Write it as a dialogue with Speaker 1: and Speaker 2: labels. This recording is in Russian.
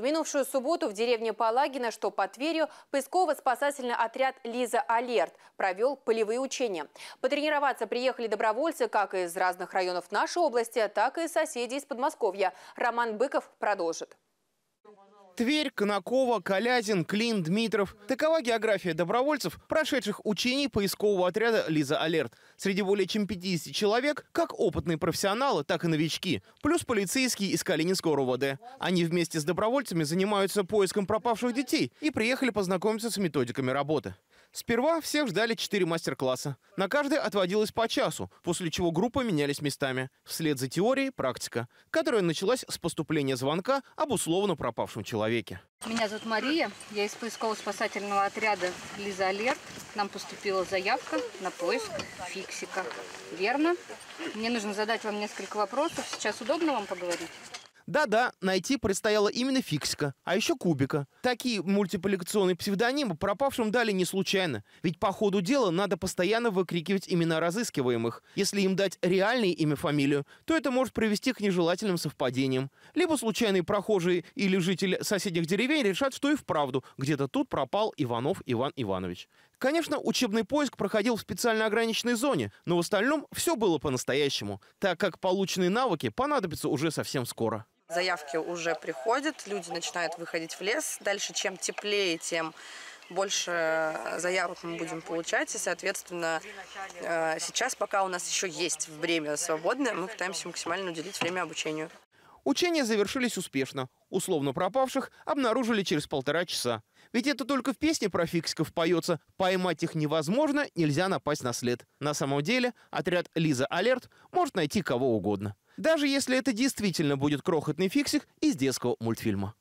Speaker 1: В минувшую субботу в деревне Палагина, что по Тверью, поисково-спасательный отряд «Лиза Алерт» провел полевые учения. Потренироваться приехали добровольцы как из разных районов нашей области, так и соседей из Подмосковья. Роман Быков продолжит.
Speaker 2: Тверь, Конакова, Колязин, Клин, Дмитров. Такова география добровольцев, прошедших учений поискового отряда «Лиза Алерт». Среди более чем 50 человек как опытные профессионалы, так и новички, плюс полицейские из Калининского РОВД. Они вместе с добровольцами занимаются поиском пропавших детей и приехали познакомиться с методиками работы. Сперва всех ждали четыре мастер-класса. На каждый отводилось по часу, после чего группы менялись местами. Вслед за теорией – практика, которая началась с поступления звонка об условно пропавшем человеке.
Speaker 3: Меня зовут Мария, я из поисково-спасательного отряда «Лиза Алерт». нам поступила заявка на поиск фиксика. Верно? Мне нужно задать вам несколько вопросов. Сейчас удобно вам поговорить?
Speaker 2: Да-да, найти предстояло именно Фиксика, а еще Кубика. Такие мультипликационные псевдонимы пропавшим дали не случайно, ведь по ходу дела надо постоянно выкрикивать имена разыскиваемых. Если им дать реальное имя-фамилию, то это может привести к нежелательным совпадениям. Либо случайные прохожие или жители соседних деревень решат, что и вправду где-то тут пропал Иванов Иван Иванович. Конечно, учебный поиск проходил в специально ограниченной зоне, но в остальном все было по-настоящему, так как полученные навыки понадобятся уже совсем скоро.
Speaker 4: Заявки уже приходят, люди начинают выходить в лес. Дальше чем теплее, тем больше заявок мы будем получать. И, соответственно, э, сейчас, пока у нас еще есть время свободное, мы пытаемся максимально уделить время обучению.
Speaker 2: Учения завершились успешно. Условно пропавших обнаружили через полтора часа. Ведь это только в песне про фиксиков поется «Поймать их невозможно, нельзя напасть на след». На самом деле отряд «Лиза Алерт» может найти кого угодно даже если это действительно будет крохотный фиксик из детского мультфильма.